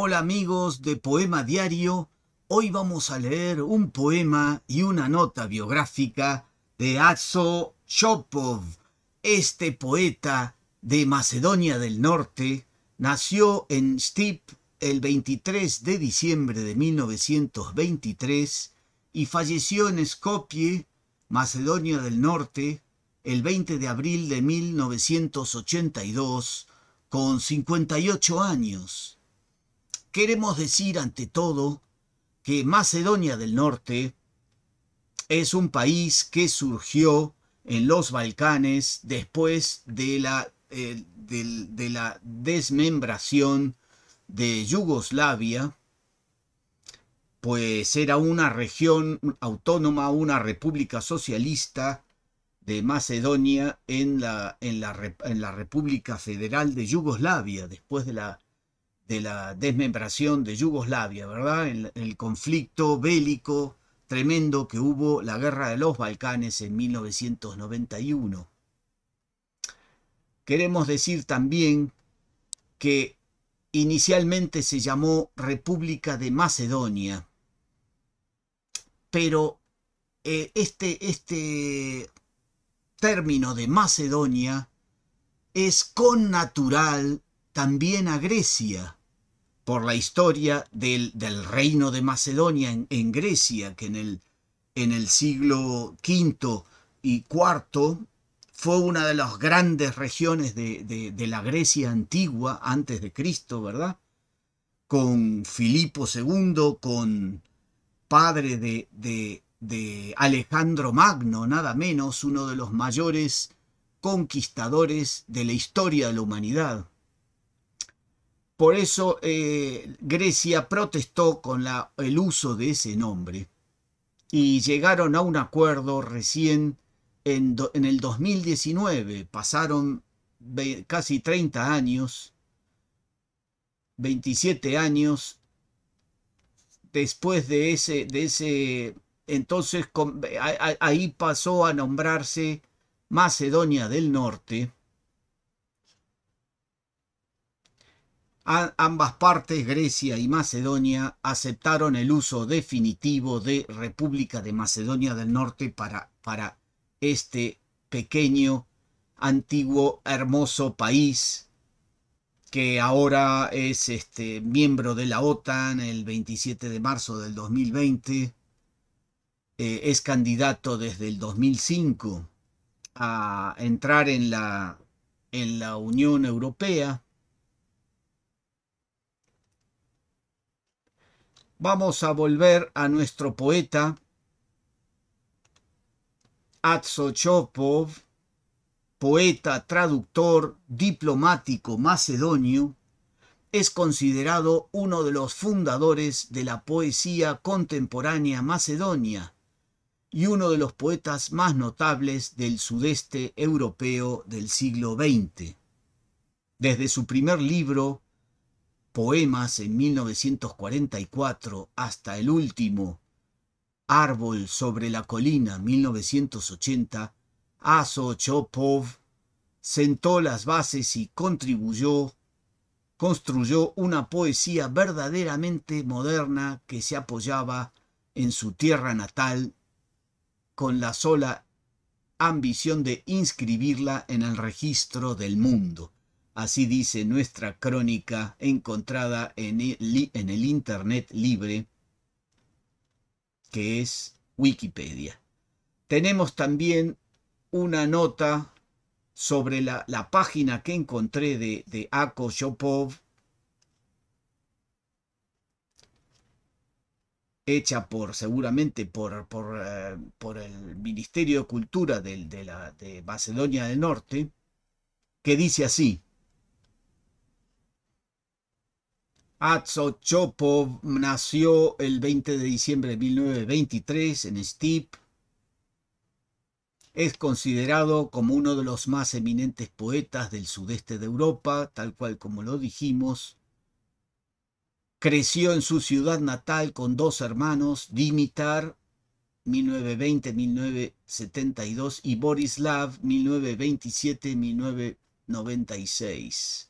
Hola amigos de Poema Diario, hoy vamos a leer un poema y una nota biográfica de Atso Chopov. Este poeta de Macedonia del Norte nació en Stip el 23 de diciembre de 1923 y falleció en Skopje, Macedonia del Norte, el 20 de abril de 1982 con 58 años queremos decir ante todo que Macedonia del Norte es un país que surgió en los Balcanes después de la, eh, desmembración de Yugoslavia, pues era una región autónoma, una república socialista de Macedonia en la, en la República Federal de Yugoslavia después de la de la desmembración de Yugoslavia, ¿verdad? En el conflicto bélico tremendo que hubo, la guerra de los Balcanes en 1991. Queremos decir también que inicialmente se llamó República de Macedonia, pero eh, este, este término de Macedonia es connatural también a Grecia por la historia del, reino de Macedonia en, Grecia, que en el, en el siglo V y IV fue una de las grandes regiones de, la Grecia antigua, antes de Cristo, ¿verdad? Con Filipo II, con padre de, de, Alejandro Magno, nada menos, uno de los mayores conquistadores de la historia de la humanidad. Por eso eh, Grecia protestó con el uso de ese nombre y llegaron a un acuerdo recién en, el 2019. Pasaron casi 30 años, 27 años después de ese, de ese entonces ahí pasó a nombrarse Macedonia del Norte ambas partes, Grecia y Macedonia, aceptaron el uso definitivo de República de Macedonia del Norte para, para este pequeño, antiguo, hermoso país que ahora es este, miembro de la OTAN el 27 de marzo del 2020, eh, es candidato desde el 2005 a entrar en la, en la Unión Europea Vamos a volver a nuestro poeta Atsochopov, poeta, traductor, diplomático macedonio, es considerado uno de los fundadores de la poesía contemporánea macedonia y uno de los poetas más notables del sudeste europeo del siglo XX. Desde su primer libro, poemas en 1944 hasta el último, Árbol sobre la colina 1980, Aso Chopov sentó las bases y contribuyó, construyó una poesía verdaderamente moderna que se apoyaba en su tierra natal con la sola ambición de inscribirla en el registro del mundo. Así dice nuestra crónica encontrada en el, Internet libre, que es Wikipedia. Tenemos también una nota sobre la, página que encontré de, de Ako Shopov, hecha por seguramente por, por, eh, el Ministerio de Cultura la, de Macedonia del Norte, que dice así, Atsochopov nació el 20 de diciembre de 1923 en Stip. Es considerado como uno de los más eminentes poetas del sudeste de Europa, tal cual como lo dijimos. Creció en su ciudad natal con dos hermanos, Dimitar, 1920-1972, y Borislav, 1927-1996.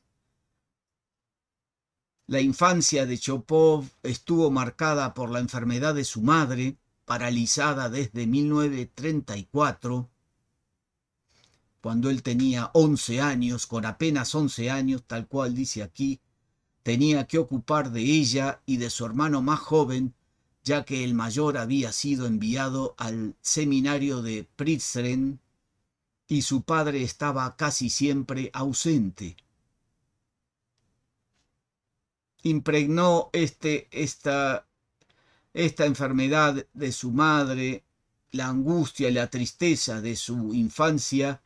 La infancia de Chopov estuvo marcada por la enfermedad de su madre, paralizada desde 1934, cuando él tenía 11 años, con apenas 11 años, tal cual dice aquí, tenía que ocupar de ella y de su hermano más joven, ya que el mayor había sido enviado al seminario de Pritzren, y su padre estaba casi siempre ausente impregnó este, esta, esta enfermedad de su madre, la angustia y la tristeza de su infancia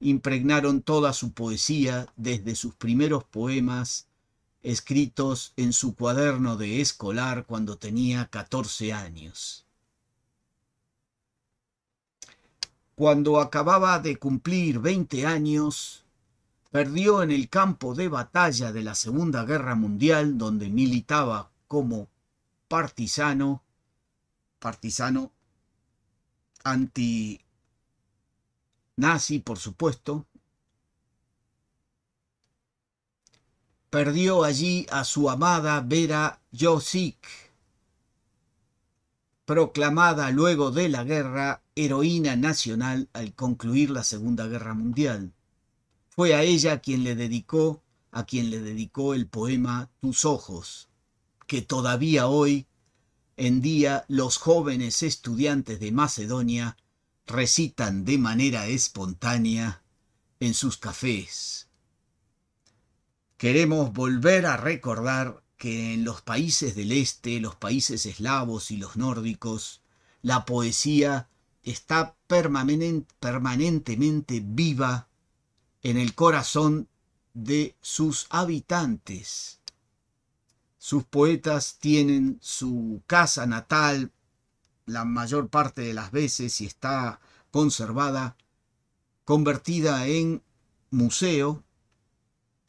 impregnaron toda su poesía desde sus primeros poemas escritos en su cuaderno de escolar cuando tenía 14 años. Cuando acababa de cumplir 20 años, perdió en el campo de batalla de la Segunda Guerra Mundial, donde militaba como partisano, partisano anti-nazi, por supuesto. Perdió allí a su amada Vera Josik, proclamada luego de la guerra heroína nacional al concluir la Segunda Guerra Mundial. Fue a ella quien le dedicó, a quien le dedicó el poema Tus ojos, que todavía hoy en día los jóvenes estudiantes de Macedonia recitan de manera espontánea en sus cafés. Queremos volver a recordar que en los países del este, los países eslavos y los nórdicos, la poesía está permanentemente viva en el corazón de sus habitantes. Sus poetas tienen su casa natal la mayor parte de las veces y está conservada, convertida en museo,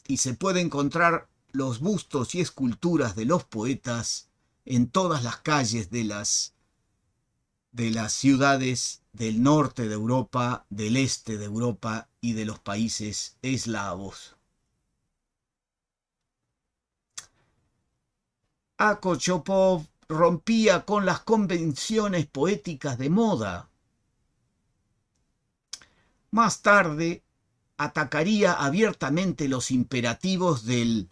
y se puede encontrar los bustos y esculturas de los poetas en todas las calles de las de las ciudades del norte de Europa, del este de Europa y de los países eslavos. Akochopov rompía con las convenciones poéticas de moda. Más tarde atacaría abiertamente los imperativos del,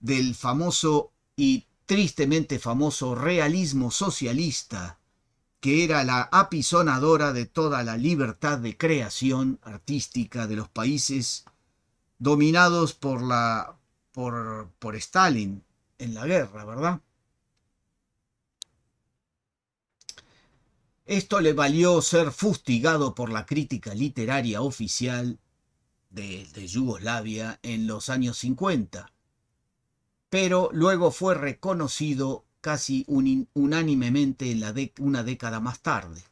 del famoso y tristemente famoso realismo socialista que era la apisonadora de toda la libertad de creación artística de los países dominados por, la, por, por Stalin en la guerra, ¿verdad? Esto le valió ser fustigado por la crítica literaria oficial de, Yugoslavia en los años 50, pero luego fue reconocido casi unánimemente en la una década más tarde.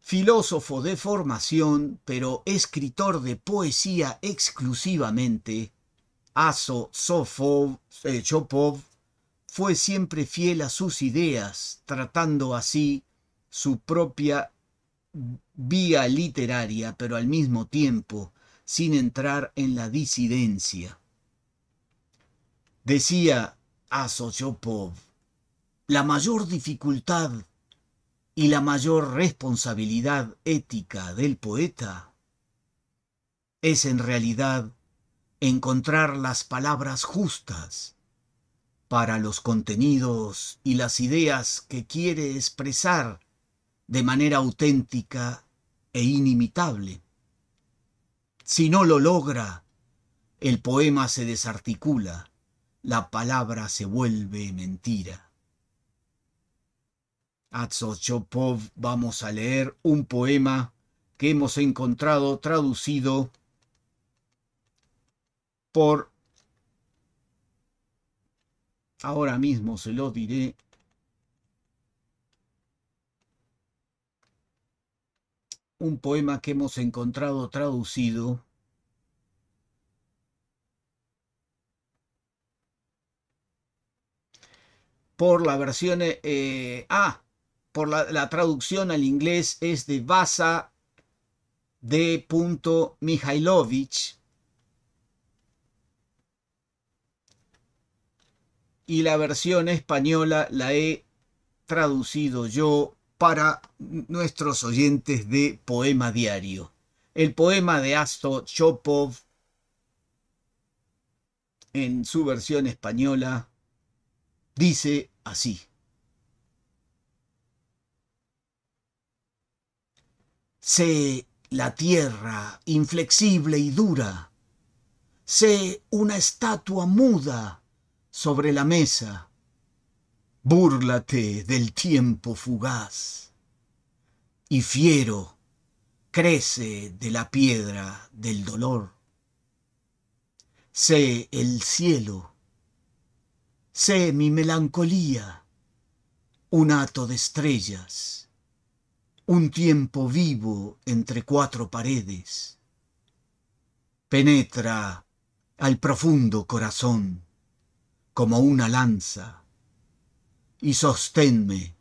Filósofo de formación, pero escritor de poesía exclusivamente, Aso Sofov, eh, fue siempre fiel a sus ideas, tratando así su propia vía literaria, pero al mismo tiempo sin entrar en la disidencia. Decía a la mayor dificultad y la mayor responsabilidad ética del poeta es en realidad encontrar las palabras justas para los contenidos y las ideas que quiere expresar de manera auténtica e inimitable. Si no lo logra, el poema se desarticula, la palabra se vuelve mentira. A vamos a leer un poema que hemos encontrado traducido por... Ahora mismo se lo diré un poema que hemos encontrado traducido por la versión eh, ah, por la, traducción al inglés es de Vasa de punto y la versión española la he traducido yo para nuestros oyentes de Poema Diario. El poema de Astor Chopov en su versión española dice así. Sé la tierra inflexible y dura. Sé una estatua muda sobre la mesa búrlate del tiempo fugaz y fiero crece de la piedra del dolor. Sé el cielo, sé mi melancolía, un hato de estrellas, un tiempo vivo entre cuatro paredes. Penetra al profundo corazón como una lanza y sosténme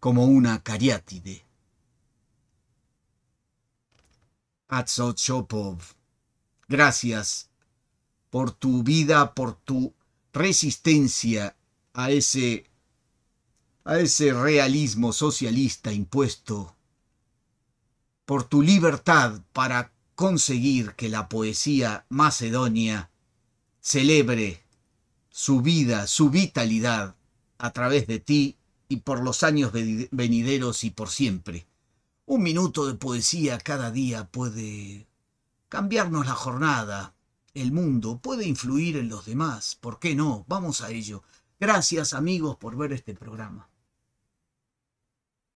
como una cariátide. Atsochopov, gracias por tu vida, por tu resistencia a ese a ese realismo socialista impuesto, por tu libertad para conseguir que la poesía macedonia celebre su vida, su vitalidad a través de ti y por los años venideros y por siempre. Un minuto de poesía cada día puede cambiarnos la jornada, el mundo, puede influir en los demás. ¿Por qué no? Vamos a ello. Gracias amigos por ver este programa.